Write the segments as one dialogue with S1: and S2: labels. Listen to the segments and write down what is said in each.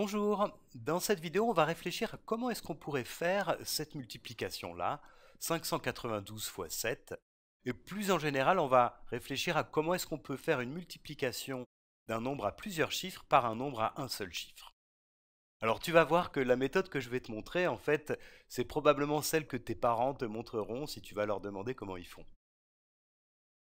S1: Bonjour, dans cette vidéo on va réfléchir à comment est-ce qu'on pourrait faire cette multiplication là, 592 x 7, et plus en général on va réfléchir à comment est-ce qu'on peut faire une multiplication d'un nombre à plusieurs chiffres par un nombre à un seul chiffre. Alors tu vas voir que la méthode que je vais te montrer en fait c'est probablement celle que tes parents te montreront si tu vas leur demander comment ils font.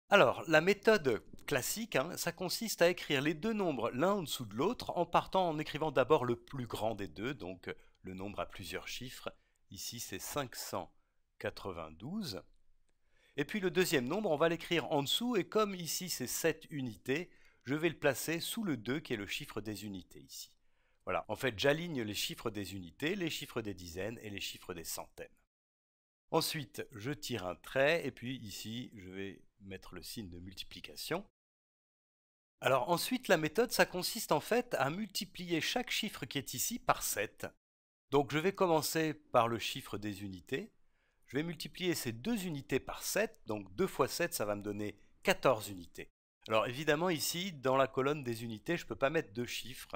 S1: Alors, la méthode classique, hein, ça consiste à écrire les deux nombres l'un en dessous de l'autre en partant en écrivant d'abord le plus grand des deux, donc euh, le nombre à plusieurs chiffres. Ici, c'est 592. Et puis le deuxième nombre, on va l'écrire en dessous, et comme ici c'est 7 unités, je vais le placer sous le 2 qui est le chiffre des unités ici. Voilà, en fait j'aligne les chiffres des unités, les chiffres des dizaines et les chiffres des centaines. Ensuite, je tire un trait, et puis ici, je vais mettre le signe de multiplication. Alors ensuite, la méthode, ça consiste en fait à multiplier chaque chiffre qui est ici par 7. Donc je vais commencer par le chiffre des unités. Je vais multiplier ces deux unités par 7, donc 2 fois 7, ça va me donner 14 unités. Alors évidemment ici, dans la colonne des unités, je ne peux pas mettre deux chiffres.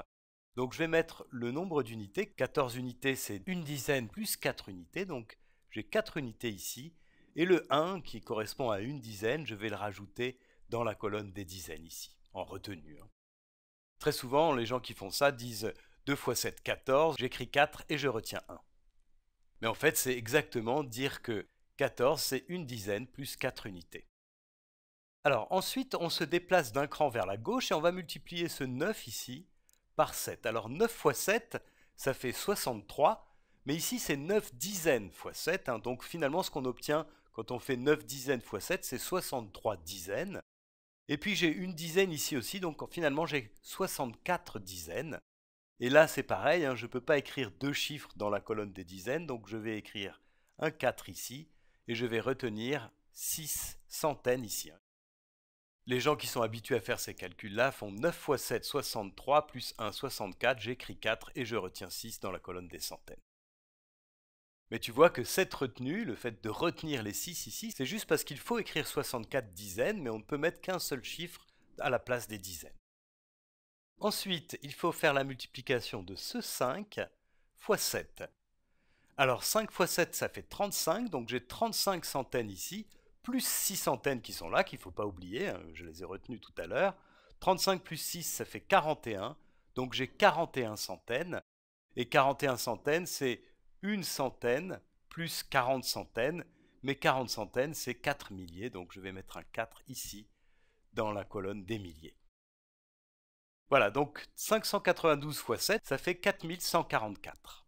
S1: Donc je vais mettre le nombre d'unités. 14 unités, c'est une dizaine plus 4 unités. Donc j'ai 4 unités ici et le 1, qui correspond à une dizaine, je vais le rajouter dans la colonne des dizaines ici, en retenue. Hein. Très souvent, les gens qui font ça disent 2 x 7, 14, j'écris 4 et je retiens 1. Mais en fait, c'est exactement dire que 14, c'est une dizaine plus 4 unités. Alors ensuite, on se déplace d'un cran vers la gauche et on va multiplier ce 9 ici par 7. Alors 9 x 7, ça fait 63, mais ici c'est 9 dizaines x 7, hein. donc finalement ce qu'on obtient quand on fait 9 dizaines x 7, c'est 63 dizaines. Et puis j'ai une dizaine ici aussi, donc finalement j'ai 64 dizaines. Et là c'est pareil, hein, je ne peux pas écrire deux chiffres dans la colonne des dizaines, donc je vais écrire un 4 ici, et je vais retenir 6 centaines ici. Les gens qui sont habitués à faire ces calculs-là font 9 x 7, 63, plus 1, 64, j'écris 4 et je retiens 6 dans la colonne des centaines. Mais tu vois que cette retenue, le fait de retenir les 6 ici, c'est juste parce qu'il faut écrire 64 dizaines, mais on ne peut mettre qu'un seul chiffre à la place des dizaines. Ensuite, il faut faire la multiplication de ce 5 fois 7. Alors 5 x 7, ça fait 35, donc j'ai 35 centaines ici, plus 6 centaines qui sont là, qu'il ne faut pas oublier, hein, je les ai retenues tout à l'heure. 35 plus 6, ça fait 41, donc j'ai 41 centaines. Et 41 centaines, c'est une centaine plus 40 centaines, mais 40 centaines c'est 4 milliers, donc je vais mettre un 4 ici dans la colonne des milliers. Voilà, donc 592 fois 7, ça fait 4144.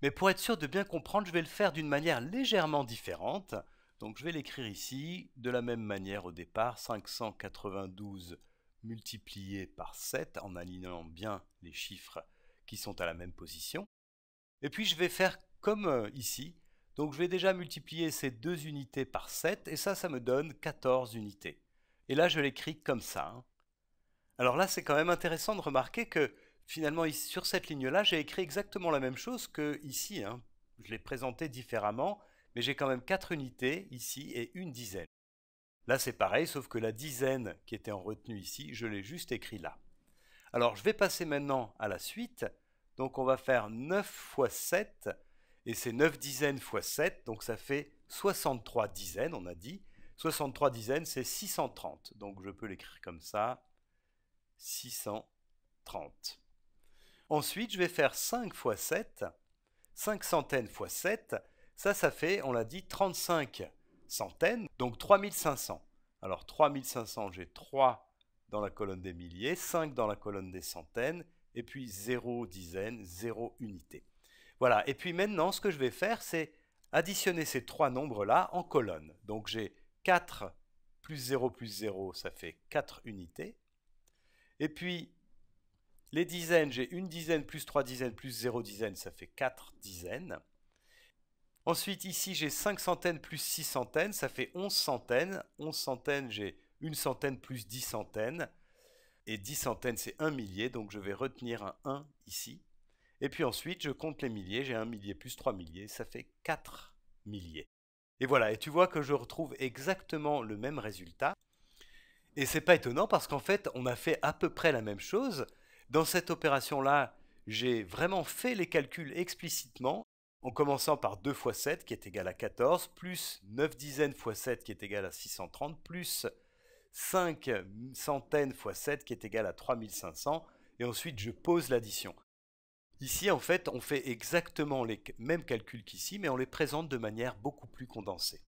S1: Mais pour être sûr de bien comprendre, je vais le faire d'une manière légèrement différente. Donc je vais l'écrire ici de la même manière au départ, 592 multiplié par 7 en alignant bien les chiffres qui sont à la même position. Et puis je vais faire comme euh, ici. Donc je vais déjà multiplier ces deux unités par 7 et ça, ça me donne 14 unités. Et là, je l'écris comme ça. Hein. Alors là, c'est quand même intéressant de remarquer que finalement, sur cette ligne-là, j'ai écrit exactement la même chose qu'ici. Hein. Je l'ai présenté différemment, mais j'ai quand même 4 unités ici et une dizaine. Là, c'est pareil, sauf que la dizaine qui était en retenue ici, je l'ai juste écrit là. Alors, je vais passer maintenant à la suite. Donc on va faire 9 fois 7, et c'est 9 dizaines fois 7, donc ça fait 63 dizaines, on a dit. 63 dizaines, c'est 630. Donc je peux l'écrire comme ça. 630. Ensuite, je vais faire 5 fois 7. 5 centaines fois 7, ça, ça fait, on l'a dit, 35 centaines, donc 3500. Alors 3500, j'ai 3 dans la colonne des milliers, 5 dans la colonne des centaines, et puis 0 dizaine, 0 unité. Voilà, et puis maintenant, ce que je vais faire, c'est additionner ces trois nombres-là en colonne. Donc j'ai 4 plus 0 plus 0, ça fait 4 unités. Et puis, les dizaines, j'ai une dizaine plus 3 dizaines plus 0 dizaines, ça fait 4 dizaines. Ensuite, ici, j'ai 5 centaines plus 6 centaines, ça fait 11 centaines. 11 centaines, j'ai une centaine plus 10 centaines. Et 10 centaines, c'est 1 millier, donc je vais retenir un 1 ici. Et puis ensuite, je compte les milliers, j'ai un millier plus 3 milliers, ça fait 4 milliers. Et voilà, et tu vois que je retrouve exactement le même résultat. Et ce c'est pas étonnant parce qu'en fait, on a fait à peu près la même chose. Dans cette opération-là, j'ai vraiment fait les calculs explicitement en commençant par 2 x 7 qui est égal à 14, plus 9 dizaines x 7 qui est égal à 630, plus 5 centaines fois 7 qui est égal à 3500, et ensuite je pose l'addition. Ici, en fait, on fait exactement les mêmes calculs qu'ici, mais on les présente de manière beaucoup plus condensée.